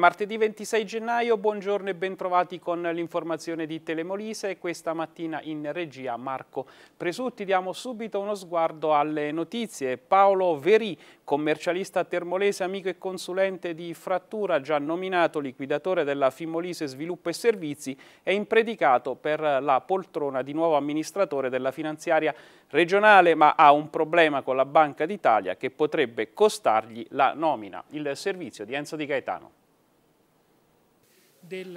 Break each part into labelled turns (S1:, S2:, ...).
S1: martedì 26 gennaio, buongiorno e bentrovati con l'informazione di Telemolise. Questa mattina in regia Marco Presutti. Diamo subito uno sguardo alle notizie. Paolo Verì, commercialista termolese, amico e consulente di Frattura, già nominato liquidatore della Fimolise Sviluppo e Servizi, è impredicato per la poltrona di nuovo amministratore della finanziaria regionale, ma ha un problema con la Banca d'Italia che potrebbe costargli la nomina. Il servizio di Enzo Di Gaetano.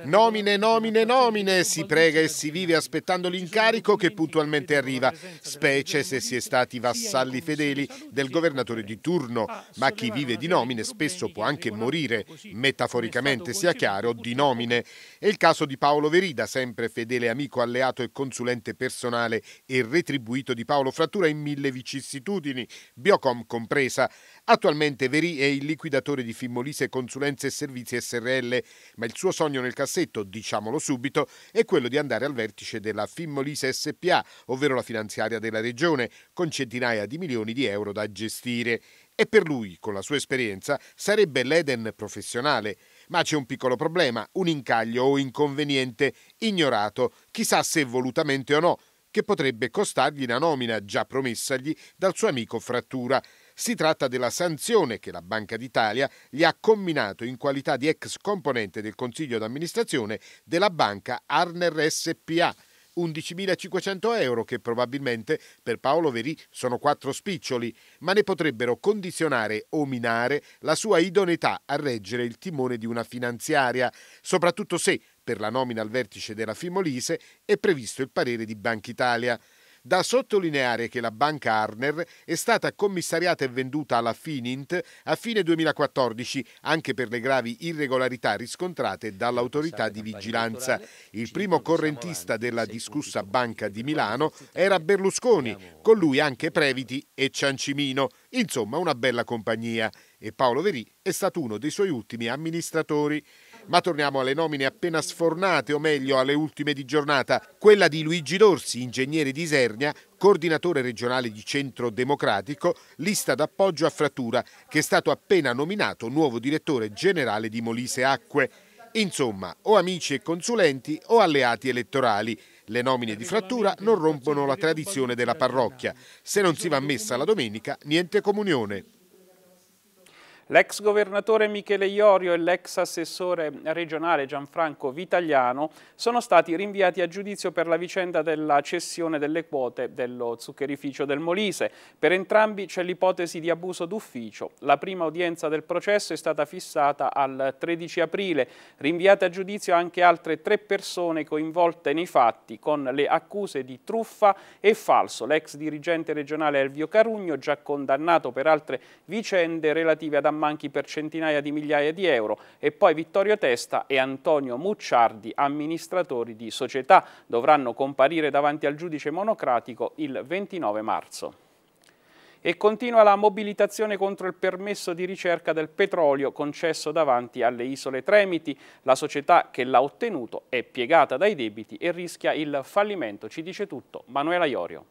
S2: Nomine, nomine, nomine, si prega e si vive aspettando l'incarico che puntualmente arriva, specie se si è stati vassalli fedeli del governatore di turno, ma chi vive di nomine spesso può anche morire, metaforicamente sia chiaro, di nomine. È il caso di Paolo Verida, sempre fedele amico, alleato e consulente personale e retribuito di Paolo Frattura in mille vicissitudini, Biocom compresa, Attualmente Veri è il liquidatore di Fimmolise Consulenze e Servizi SRL, ma il suo sogno nel cassetto, diciamolo subito, è quello di andare al vertice della Fimmolise SPA, ovvero la finanziaria della regione, con centinaia di milioni di euro da gestire. E per lui, con la sua esperienza, sarebbe l'Eden professionale. Ma c'è un piccolo problema, un incaglio o inconveniente, ignorato, chissà se volutamente o no, che potrebbe costargli la nomina già promessagli dal suo amico Frattura si tratta della sanzione che la Banca d'Italia gli ha comminato in qualità di ex componente del consiglio d'amministrazione della banca Arner SPA. 11.500 euro che probabilmente per Paolo Verì sono quattro spiccioli, ma ne potrebbero condizionare o minare la sua idoneità a reggere il timone di una finanziaria, soprattutto se per la nomina al vertice della Fimolise è previsto il parere di Banca Italia. Da sottolineare che la banca Arner è stata commissariata e venduta alla Finint a fine 2014 anche per le gravi irregolarità riscontrate dall'autorità di vigilanza. Il primo correntista della discussa Banca di Milano era Berlusconi, con lui anche Previti e Ciancimino, insomma una bella compagnia e Paolo Verì è stato uno dei suoi ultimi amministratori. Ma torniamo alle nomine appena sfornate, o meglio alle ultime di giornata. Quella di Luigi Dorsi, ingegnere di Isernia, coordinatore regionale di Centro Democratico, lista d'appoggio a Frattura, che è stato appena nominato nuovo direttore generale di Molise Acque. Insomma, o amici e consulenti o alleati elettorali. Le nomine di frattura non rompono la tradizione della parrocchia. Se non si va a messa la domenica, niente comunione.
S1: L'ex governatore Michele Iorio e l'ex assessore regionale Gianfranco Vitagliano sono stati rinviati a giudizio per la vicenda della cessione delle quote dello zuccherificio del Molise. Per entrambi c'è l'ipotesi di abuso d'ufficio. La prima udienza del processo è stata fissata al 13 aprile. Rinviate a giudizio anche altre tre persone coinvolte nei fatti con le accuse di truffa e falso. L'ex dirigente regionale Elvio Carugno, già condannato per altre vicende relative ad manchi per centinaia di migliaia di euro e poi Vittorio Testa e Antonio Mucciardi, amministratori di società, dovranno comparire davanti al giudice monocratico il 29 marzo e continua la mobilitazione contro il permesso di ricerca del petrolio concesso davanti alle isole Tremiti. La società che l'ha ottenuto è piegata dai debiti e rischia il fallimento. Ci dice tutto Manuela Iorio.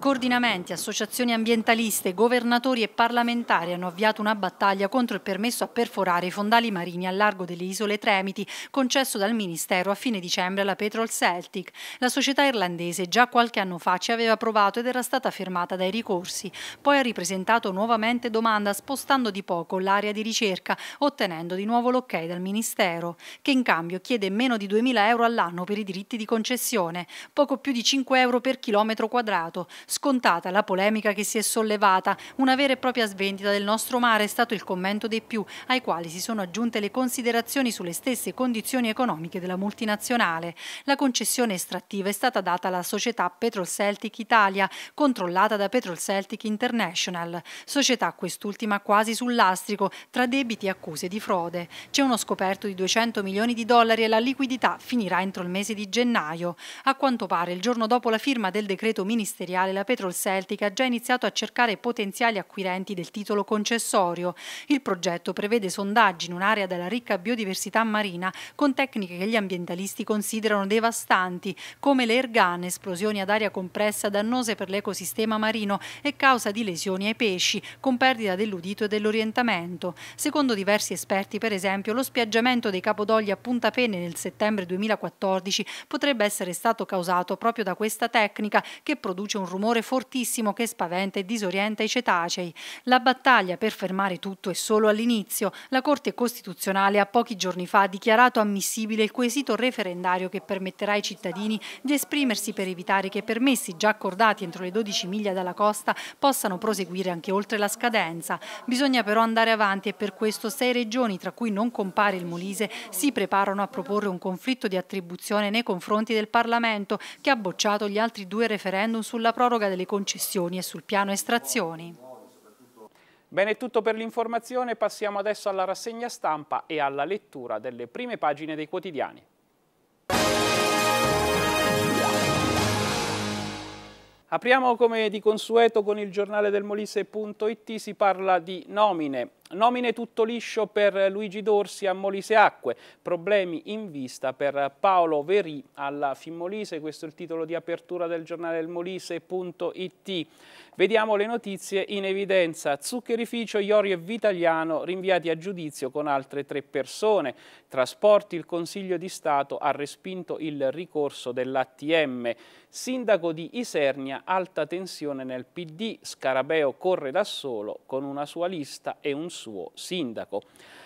S3: Coordinamenti, associazioni ambientaliste, governatori e parlamentari hanno avviato una battaglia contro il permesso a perforare i fondali marini a largo delle isole Tremiti, concesso dal Ministero a fine dicembre alla Petrol Celtic. La società irlandese già qualche anno fa ci aveva provato ed era stata fermata dai ricorsi. Poi ha ripresentato nuovamente domanda spostando di poco l'area di ricerca, ottenendo di nuovo l'ok dal Ministero, che in cambio chiede meno di 2.000 euro all'anno per i diritti di concessione, poco più di 5 euro per chilometro quadrato Scontata la polemica che si è sollevata, una vera e propria svendita del nostro mare è stato il commento dei più, ai quali si sono aggiunte le considerazioni sulle stesse condizioni economiche della multinazionale. La concessione estrattiva è stata data alla società Petrol Celtic Italia, controllata da Petrol Celtic International, società quest'ultima quasi sul lastrico, tra debiti e accuse di frode. C'è uno scoperto di 200 milioni di dollari e la liquidità finirà entro il mese di gennaio. A quanto pare, il giorno dopo la firma del decreto ministeriale, la la Petrol Celtic ha già iniziato a cercare potenziali acquirenti del titolo concessorio. Il progetto prevede sondaggi in un'area della ricca biodiversità marina con tecniche che gli ambientalisti considerano devastanti, come le ergane, esplosioni ad aria compressa dannose per l'ecosistema marino e causa di lesioni ai pesci, con perdita dell'udito e dell'orientamento. Secondo diversi esperti, per esempio, lo spiaggiamento dei capodogli a Punta Pene nel settembre 2014 potrebbe essere stato causato proprio da questa tecnica che produce un rumore rumore fortissimo che spaventa e disorienta i cetacei. La battaglia per fermare tutto è solo all'inizio. La Corte Costituzionale ha pochi giorni fa dichiarato ammissibile il quesito referendario che permetterà ai cittadini di esprimersi per evitare che permessi già accordati entro le 12 miglia dalla costa possano proseguire anche oltre la scadenza. Bisogna però andare avanti e per questo sei regioni, tra cui non compare il Molise, si preparano a proporre un conflitto di attribuzione nei confronti del Parlamento che ha bocciato gli altri due referendum sulla proroga proroga delle concessioni e sul piano estrazioni.
S1: Bene, è tutto per l'informazione, passiamo adesso alla rassegna stampa e alla lettura delle prime pagine dei quotidiani. Apriamo come di consueto con il giornale del Molise.it, si parla di nomine. Nomine tutto liscio per Luigi Dorsi a Molise Acque, problemi in vista per Paolo Verì alla Fimmolise, questo è il titolo di apertura del giornale del Molise.it. Vediamo le notizie in evidenza, zuccherificio Iorio e Vitaliano rinviati a giudizio con altre tre persone, trasporti il Consiglio di Stato ha respinto il ricorso dell'ATM, sindaco di Isernia alta tensione nel PD, Scarabeo corre da solo con una sua lista e un suo suo sindaco.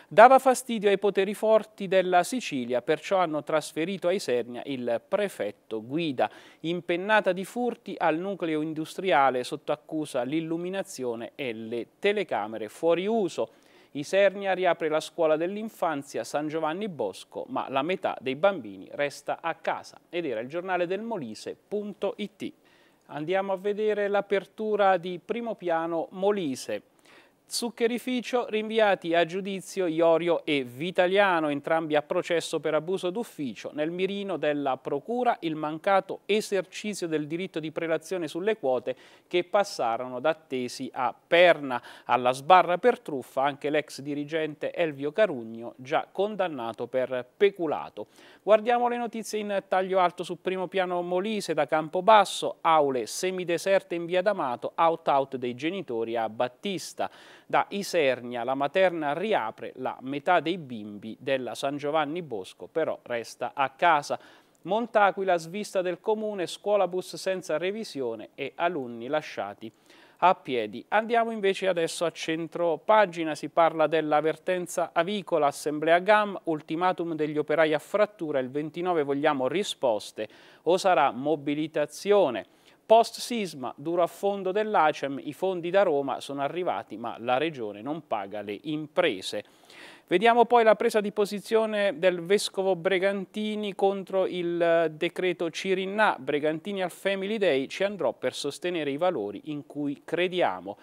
S1: Dava fastidio ai poteri forti della Sicilia, perciò hanno trasferito a Isernia il prefetto Guida, impennata di furti al nucleo industriale sotto accusa l'illuminazione e le telecamere fuori uso. Isernia riapre la scuola dell'infanzia San Giovanni Bosco, ma la metà dei bambini resta a casa. Ed era il giornale del Molise.it. Andiamo a vedere l'apertura di primo piano Molise. Zuccherificio, rinviati a giudizio Iorio e Vitaliano, entrambi a processo per abuso d'ufficio. Nel mirino della Procura il mancato esercizio del diritto di prelazione sulle quote che passarono da Tesi a Perna. Alla sbarra per truffa anche l'ex dirigente Elvio Carugno, già condannato per peculato. Guardiamo le notizie in taglio alto su primo piano Molise da Campobasso, aule semideserte in via D'Amato, out out dei genitori a Battista. Da Isernia la materna riapre, la metà dei bimbi della San Giovanni Bosco però resta a casa. Montaquila svista del comune, scuola bus senza revisione e alunni lasciati a piedi. Andiamo invece adesso a centro pagina, si parla dell'avvertenza avicola, assemblea GAM, ultimatum degli operai a frattura, il 29 vogliamo risposte o sarà mobilitazione. Post sisma, duro affondo dell'ACEM, i fondi da Roma sono arrivati ma la Regione non paga le imprese. Vediamo poi la presa di posizione del Vescovo Bregantini contro il eh, decreto Cirinna. Bregantini al Family Day ci andrò per sostenere i valori in cui crediamo.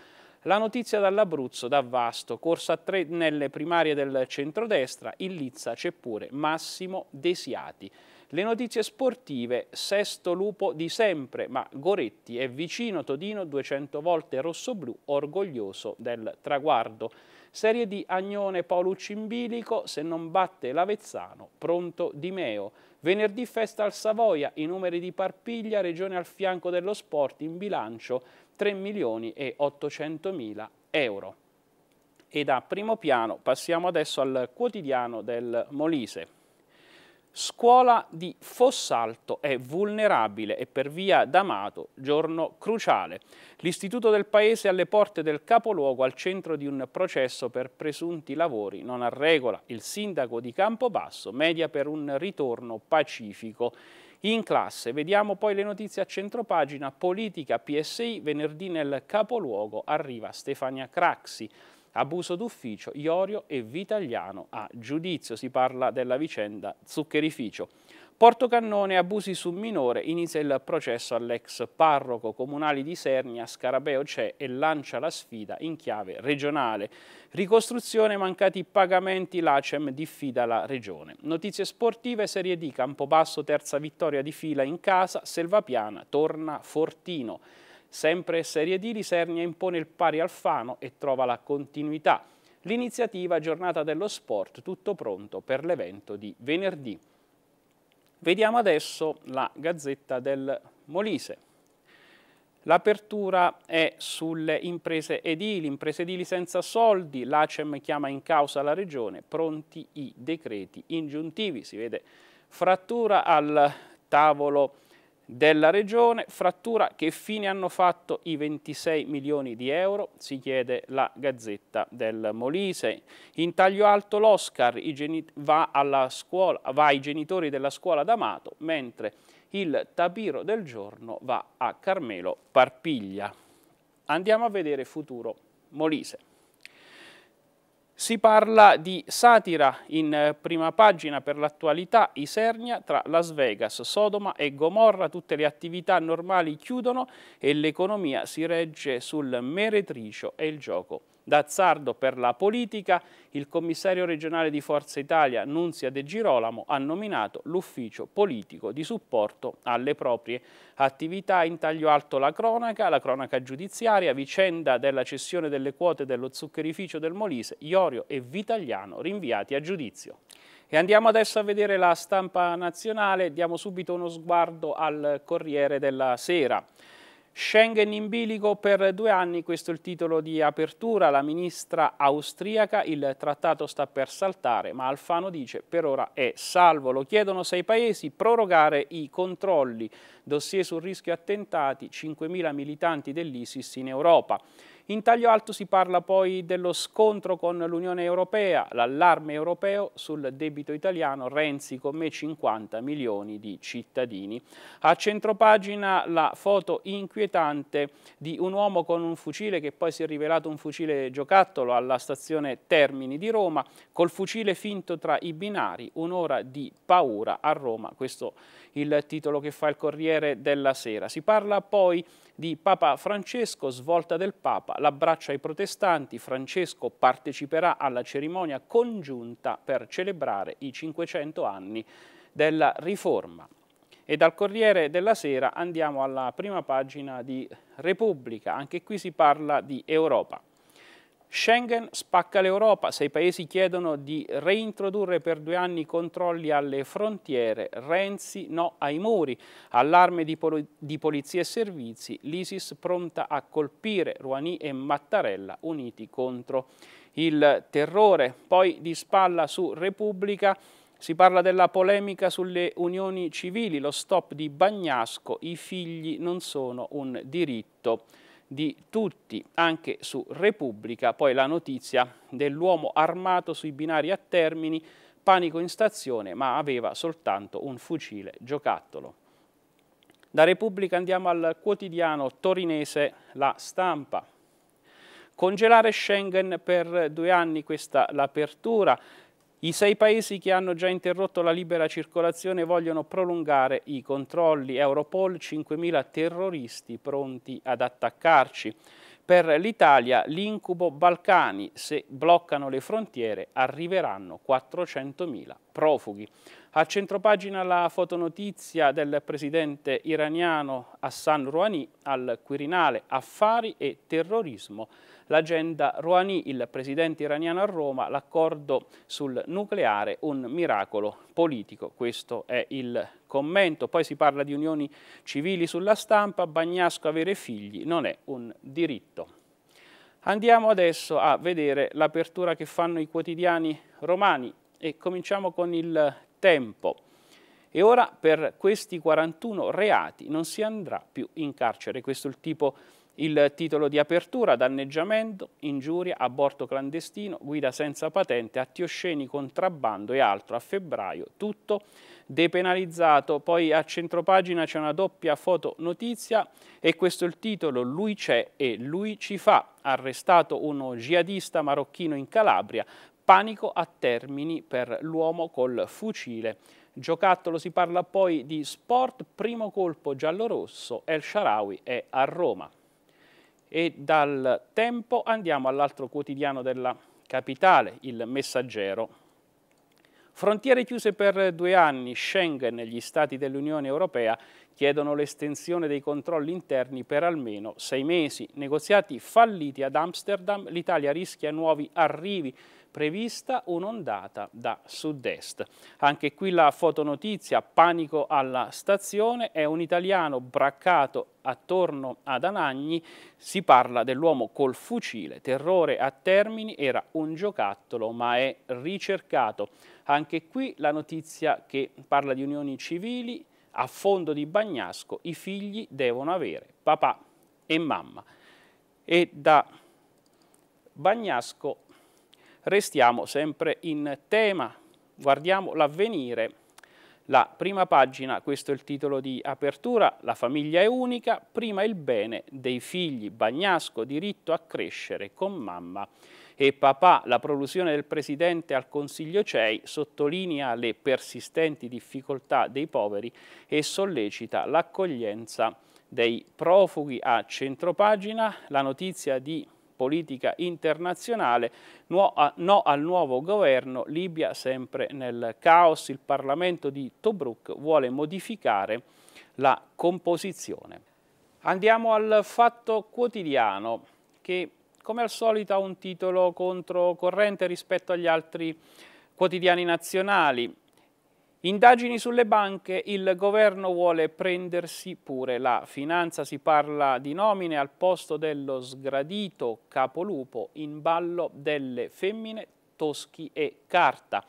S1: La notizia dall'Abruzzo da Vasto, corsa a tre nelle primarie del centrodestra, in Lizza c'è pure Massimo Desiati. Le notizie sportive, sesto lupo di sempre, ma Goretti è vicino Todino 200 volte rossoblù, orgoglioso del traguardo. Serie di Agnone Paolucci in bilico, se non batte l'Avezzano, pronto Di Meo. Venerdì festa al Savoia, i numeri di Parpiglia, regione al fianco dello sport, in bilancio 3 milioni e 800 mila euro. E da primo piano passiamo adesso al quotidiano del Molise. Scuola di Fossalto è vulnerabile e per via d'Amato giorno cruciale. L'istituto del paese alle porte del capoluogo al centro di un processo per presunti lavori non a regola. Il sindaco di Campobasso media per un ritorno pacifico in classe. Vediamo poi le notizie a centropagina. Politica PSI, venerdì nel capoluogo arriva Stefania Craxi abuso d'ufficio, Iorio e Vitagliano a giudizio. Si parla della vicenda zuccherificio. Portocannone, abusi su minore, inizia il processo all'ex parroco comunale di Sernia, Scarabeo c'è e lancia la sfida in chiave regionale. Ricostruzione, mancati pagamenti, l'ACEM diffida la regione. Notizie sportive, Serie D, Campobasso, terza vittoria di fila in casa, Selvapiana, torna Fortino. Sempre Serie D, Lisernia impone il pari al Fano e trova la continuità. L'iniziativa Giornata dello Sport, tutto pronto per l'evento di venerdì. Vediamo adesso la Gazzetta del Molise. L'apertura è sulle imprese edili, imprese edili senza soldi, l'ACEM chiama in causa la regione, pronti i decreti ingiuntivi, si vede frattura al tavolo della regione, frattura che fine hanno fatto i 26 milioni di euro, si chiede la Gazzetta del Molise. In taglio alto l'Oscar va, va, ai genitori della scuola d'Amato, mentre il tapiro del giorno va a Carmelo Parpiglia. Andiamo a vedere futuro Molise. Si parla di satira in eh, prima pagina per l'attualità, Isernia tra Las Vegas, Sodoma e Gomorra, tutte le attività normali chiudono e l'economia si regge sul meretricio e il gioco D'azzardo per la politica, il commissario regionale di Forza Italia, Nunzia De Girolamo, ha nominato l'ufficio politico di supporto alle proprie attività. In taglio alto la cronaca, la cronaca giudiziaria, vicenda della cessione delle quote dello zuccherificio del Molise, Iorio e Vitagliano rinviati a giudizio. E andiamo adesso a vedere la stampa nazionale, diamo subito uno sguardo al Corriere della Sera. Schengen in bilico per due anni, questo è il titolo di apertura, la ministra austriaca, il trattato sta per saltare, ma Alfano dice per ora è salvo, lo chiedono sei paesi, prorogare i controlli, dossier sul rischio attentati, 5.000 militanti dell'ISIS in Europa. In taglio alto si parla poi dello scontro con l'Unione Europea, l'allarme europeo sul debito italiano, Renzi con me 50 milioni di cittadini. A centropagina la foto inquietante di un uomo con un fucile che poi si è rivelato un fucile giocattolo alla stazione Termini di Roma, col fucile finto tra i binari, un'ora di paura a Roma, questo il titolo che fa il Corriere della Sera. Si parla poi di Papa Francesco, svolta del Papa, l'abbraccio ai protestanti, Francesco parteciperà alla cerimonia congiunta per celebrare i 500 anni della Riforma. E dal Corriere della Sera andiamo alla prima pagina di Repubblica, anche qui si parla di Europa. Schengen spacca l'Europa, sei paesi chiedono di reintrodurre per due anni i controlli alle frontiere, Renzi no ai muri, allarme di, pol di polizia e servizi, l'ISIS pronta a colpire, Rouhani e Mattarella uniti contro il terrore. Poi di spalla su Repubblica si parla della polemica sulle unioni civili, lo stop di Bagnasco, i figli non sono un diritto di tutti, anche su Repubblica, poi la notizia dell'uomo armato sui binari a termini, panico in stazione, ma aveva soltanto un fucile giocattolo. Da Repubblica andiamo al quotidiano torinese La Stampa. Congelare Schengen per due anni, questa l'apertura. I sei paesi che hanno già interrotto la libera circolazione vogliono prolungare i controlli Europol, 5.000 terroristi pronti ad attaccarci. Per l'Italia l'incubo Balcani, se bloccano le frontiere arriveranno 400.000 profughi. A centropagina la fotonotizia del presidente iraniano Hassan Rouhani al Quirinale, affari e terrorismo. L'agenda Rouhani, il presidente iraniano a Roma, l'accordo sul nucleare, un miracolo politico. Questo è il commento. Poi si parla di unioni civili sulla stampa, Bagnasco avere figli non è un diritto. Andiamo adesso a vedere l'apertura che fanno i quotidiani romani e cominciamo con il tempo e ora per questi 41 reati non si andrà più in carcere. Questo è il, tipo, il titolo di apertura, danneggiamento, ingiuria, aborto clandestino, guida senza patente, atti osceni, contrabbando e altro. A febbraio tutto depenalizzato. Poi a centropagina c'è una doppia foto notizia e questo è il titolo, lui c'è e lui ci fa. Arrestato uno jihadista marocchino in Calabria, panico a termini per l'uomo col fucile. Giocattolo si parla poi di sport, primo colpo giallorosso, El Sharawi è a Roma. E dal tempo andiamo all'altro quotidiano della capitale, il Messaggero. Frontiere chiuse per due anni, Schengen e gli stati dell'Unione Europea chiedono l'estensione dei controlli interni per almeno sei mesi. Negoziati falliti ad Amsterdam, l'Italia rischia nuovi arrivi, prevista un'ondata da sud-est. Anche qui la fotonotizia, panico alla stazione, è un italiano braccato attorno ad Anagni, si parla dell'uomo col fucile, terrore a termini, era un giocattolo ma è ricercato. Anche qui la notizia che parla di unioni civili, a fondo di Bagnasco i figli devono avere papà e mamma. E da Bagnasco restiamo sempre in tema, guardiamo l'avvenire. La prima pagina, questo è il titolo di apertura, la famiglia è unica, prima il bene dei figli, Bagnasco, diritto a crescere con mamma e papà, la prolusione del Presidente al Consiglio CEI sottolinea le persistenti difficoltà dei poveri e sollecita l'accoglienza dei profughi a centropagina, la notizia di politica internazionale, no al nuovo governo, Libia sempre nel caos, il Parlamento di Tobruk vuole modificare la composizione. Andiamo al fatto quotidiano che come al solito ha un titolo controcorrente rispetto agli altri quotidiani nazionali. Indagini sulle banche, il governo vuole prendersi pure la finanza, si parla di nomine al posto dello sgradito capolupo in ballo delle femmine, Toschi e Carta.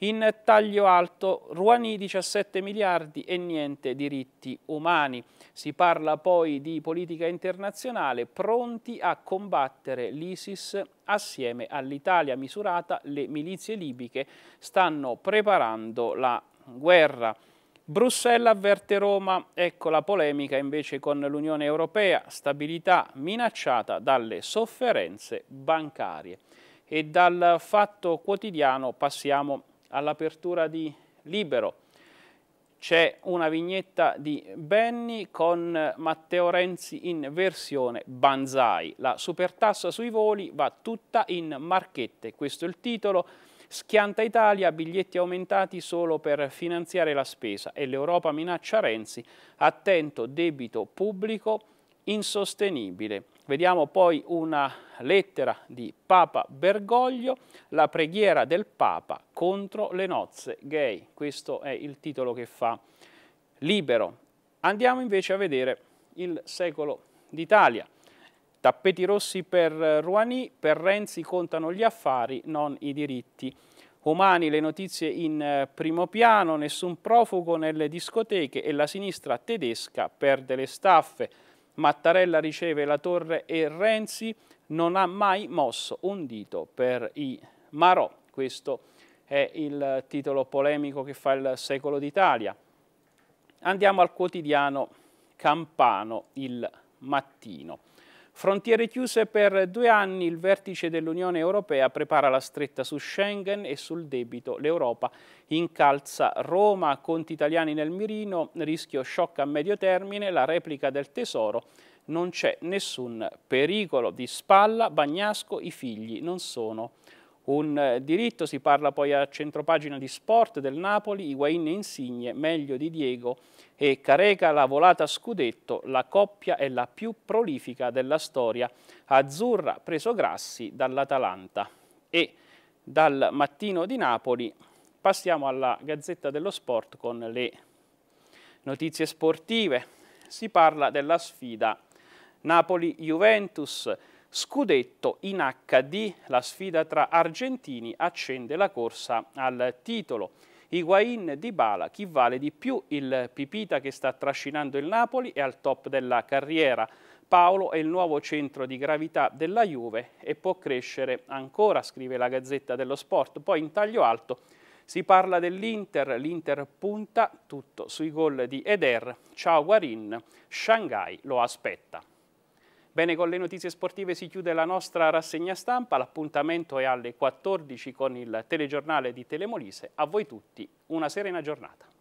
S1: In taglio alto, Ruani 17 miliardi e niente diritti umani. Si parla poi di politica internazionale, pronti a combattere l'ISIS assieme all'Italia misurata, le milizie libiche stanno preparando la guerra. Bruxelles avverte Roma, ecco la polemica invece con l'Unione Europea, stabilità minacciata dalle sofferenze bancarie. E dal fatto quotidiano passiamo all'apertura di Libero c'è una vignetta di Benny con Matteo Renzi in versione Banzai. La supertassa sui voli va tutta in marchette, questo è il titolo. Schianta Italia, biglietti aumentati solo per finanziare la spesa e l'Europa minaccia Renzi, attento debito pubblico insostenibile. Vediamo poi una lettera di Papa Bergoglio, la preghiera del Papa contro le nozze gay. Questo è il titolo che fa Libero. Andiamo invece a vedere il secolo d'Italia. Tappeti rossi per Rouhani, per Renzi contano gli affari, non i diritti umani, le notizie in eh, primo piano, nessun profugo nelle discoteche e la sinistra tedesca perde le staffe. Mattarella riceve la torre e Renzi non ha mai mosso un dito per i Marò. Questo è il titolo polemico che fa il secolo d'Italia. Andiamo al quotidiano Campano, il mattino. Frontiere chiuse per due anni, il vertice dell'Unione Europea prepara la stretta su Schengen e sul debito. L'Europa incalza Roma, conti italiani nel mirino, rischio shock a medio termine, la replica del tesoro. Non c'è nessun pericolo di spalla, Bagnasco, i figli non sono un eh, diritto, si parla poi a centropagina di sport del Napoli, Higuain e Insigne, meglio di Diego e Careca la volata scudetto, la coppia è la più prolifica della storia, Azzurra preso grassi dall'Atalanta e dal mattino di Napoli passiamo alla Gazzetta dello Sport con le notizie sportive, si parla della sfida Napoli-Juventus, Scudetto in HD, la sfida tra argentini accende la corsa al titolo. Higuain di Bala, chi vale di più il Pipita che sta trascinando il Napoli è al top della carriera. Paolo è il nuovo centro di gravità della Juve e può crescere ancora, scrive la Gazzetta dello Sport. Poi in taglio alto si parla dell'Inter, l'Inter punta tutto sui gol di Eder. Ciao Guarin, Shanghai lo aspetta. Bene, con le notizie sportive si chiude la nostra rassegna stampa. L'appuntamento è alle 14 con il telegiornale di Telemolise. A voi tutti una serena giornata.